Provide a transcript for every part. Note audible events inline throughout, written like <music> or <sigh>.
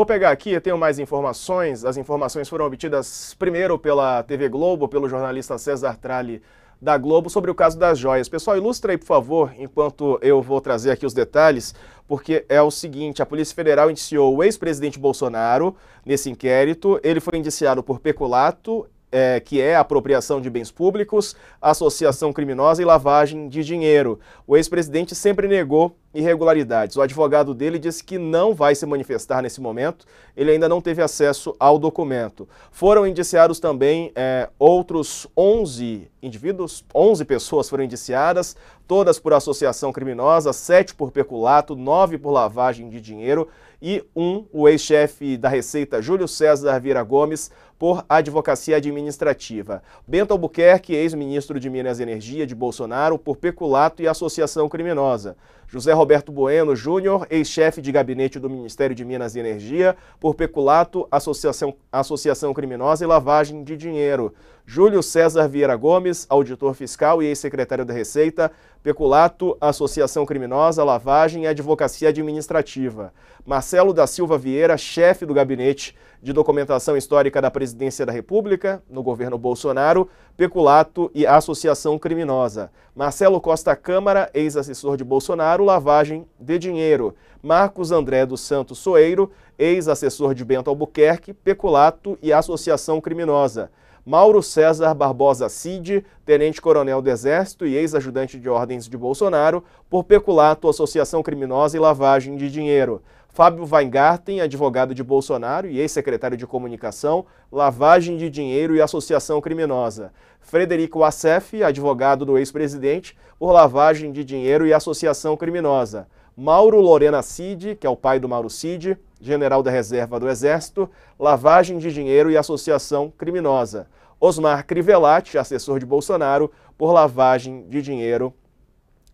Vou pegar aqui, eu tenho mais informações. As informações foram obtidas primeiro pela TV Globo, pelo jornalista César Tralli da Globo, sobre o caso das joias. Pessoal, ilustra aí, por favor, enquanto eu vou trazer aqui os detalhes, porque é o seguinte, a Polícia Federal indiciou o ex-presidente Bolsonaro nesse inquérito. Ele foi indiciado por peculato, é, que é apropriação de bens públicos, associação criminosa e lavagem de dinheiro. O ex-presidente sempre negou irregularidades. O advogado dele disse que não vai se manifestar nesse momento, ele ainda não teve acesso ao documento. Foram indiciados também é, outros 11 indivíduos, 11 pessoas foram indiciadas, todas por associação criminosa, 7 por peculato, 9 por lavagem de dinheiro e um, o ex-chefe da Receita Júlio César Vira Gomes, por advocacia administrativa. Bento Albuquerque, ex-ministro de Minas e Energia de Bolsonaro, por peculato e associação criminosa. José Roberto Bueno Júnior, ex-chefe de gabinete do Ministério de Minas e Energia, por peculato, associação, associação criminosa e lavagem de dinheiro. Júlio César Vieira Gomes, auditor fiscal e ex-secretário da Receita, peculato, associação criminosa, lavagem e advocacia administrativa. Marcelo da Silva Vieira, chefe do gabinete de documentação histórica da Presidência da República, no governo Bolsonaro, peculato e associação criminosa. Marcelo Costa Câmara, ex-assessor de Bolsonaro, lavagem de dinheiro. Marcos André dos Santos Soeiro, ex-assessor de Bento Albuquerque, peculato e associação criminosa. Mauro César Barbosa Cid, tenente-coronel do Exército e ex-ajudante de ordens de Bolsonaro, por peculato, associação criminosa e lavagem de dinheiro. Fábio Weingarten, advogado de Bolsonaro e ex-secretário de Comunicação, lavagem de dinheiro e associação criminosa. Frederico Assef, advogado do ex-presidente, por lavagem de dinheiro e associação criminosa. Mauro Lorena Cid, que é o pai do Mauro Cid, general da reserva do Exército, lavagem de dinheiro e associação criminosa. Osmar Crivellati, assessor de Bolsonaro, por lavagem de dinheiro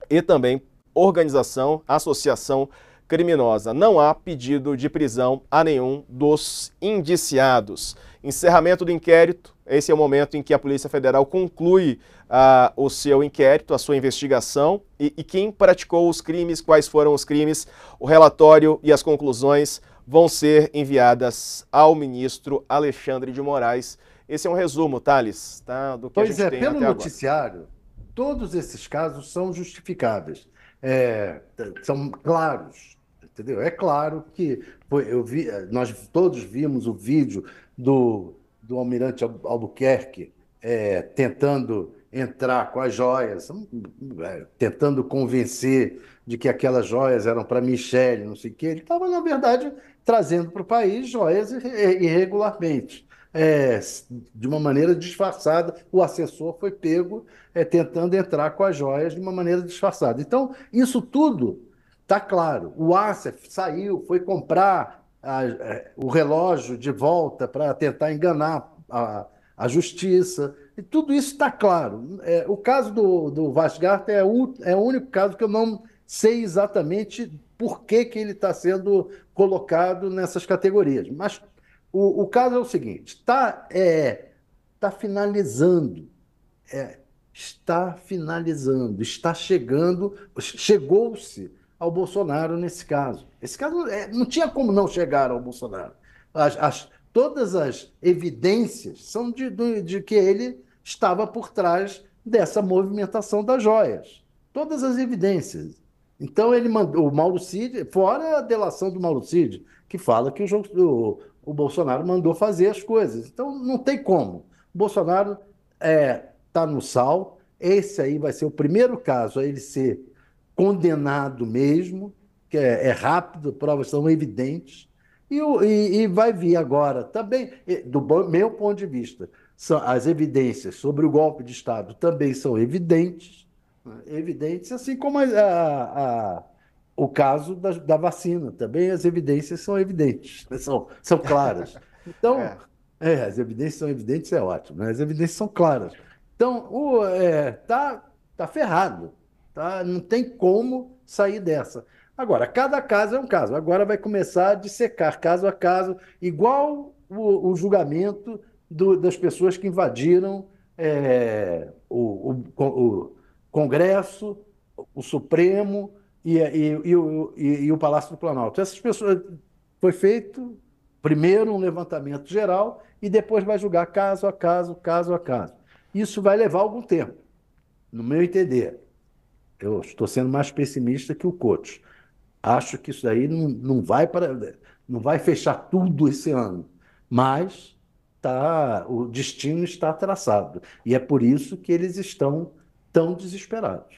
e também organização, associação criminosa. Não há pedido de prisão a nenhum dos indiciados. Encerramento do inquérito. Esse é o momento em que a Polícia Federal conclui uh, o seu inquérito, a sua investigação e, e quem praticou os crimes, quais foram os crimes, o relatório e as conclusões vão ser enviadas ao ministro Alexandre de Moraes. Esse é um resumo, Thales, tá, do que pois a gente é, tem pelo até noticiário, agora. todos esses casos são justificáveis, é, são claros, entendeu? É claro que eu vi, nós todos vimos o vídeo do, do almirante Albuquerque é, tentando entrar com as joias, hum, hum, é, tentando convencer de que aquelas joias eram para Michele, não sei o quê. Ele estava, na verdade, trazendo para o país joias é, irregularmente. É, de uma maneira disfarçada, o assessor foi pego é, tentando entrar com as joias de uma maneira disfarçada. Então, isso tudo está claro. O Assef saiu, foi comprar a, a, é, o relógio de volta para tentar enganar a, a justiça e tudo isso está claro. É, o caso do, do Vasgarten é o, é o único caso que eu não sei exatamente por que, que ele está sendo colocado nessas categorias. Mas o, o caso é o seguinte: está é, tá finalizando. É, está finalizando, está chegando, chegou-se ao Bolsonaro nesse caso. Esse caso é, não tinha como não chegar ao Bolsonaro. As, as, todas as evidências são de, de, de que ele estava por trás dessa movimentação das joias. Todas as evidências. Então ele mandou o Mauro Cid, fora a delação do Mauro Cid, que fala que o, o, o Bolsonaro mandou fazer as coisas. Então não tem como. O Bolsonaro está é, tá no sal. Esse aí vai ser o primeiro caso a ele ser condenado mesmo, que é, é rápido, provas são evidentes. E, e, e vai vir agora também, do meu ponto de vista, as evidências sobre o golpe de Estado também são evidentes, né? evidentes, assim como a, a, a, o caso da, da, vacina, também as evidências são evidentes, <laughs> né? são, são claras. Então, <laughs> é. é as evidências são evidentes, é ótimo, né? as evidências são claras. Então, está é, tá, tá ferrado, tá? não tem como sair dessa. Agora, cada caso é um caso. Agora vai começar a dissecar caso a caso, igual o, o julgamento do, das pessoas que invadiram é, o, o, o, Congresso, o Supremo e, e, e, o, e, o Palácio do Planalto. Essas pessoas foi feito primeiro um levantamento geral e depois vai julgar caso a caso, caso a caso. Isso vai levar algum tempo, no meu entender. Eu estou sendo mais pessimista que o Coach. Acho que isso daí não, não, vai para, não vai fechar tudo esse ano, mas Tá, o destino está traçado. E é por isso que eles estão tão desesperados.